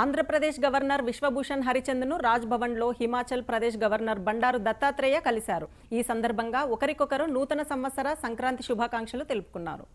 Andhra Pradesh governor Biswabhusan Harichandan రాజ్భవన్లో Himachal Pradesh governor Bandaru Dattatreya కలిశారు ఈ సందర్భంగా ఒకరికొకరు నూతన సంవత్సర సంక్రాంతి శుభాకాంక్షలు తెలుపుకున్నారు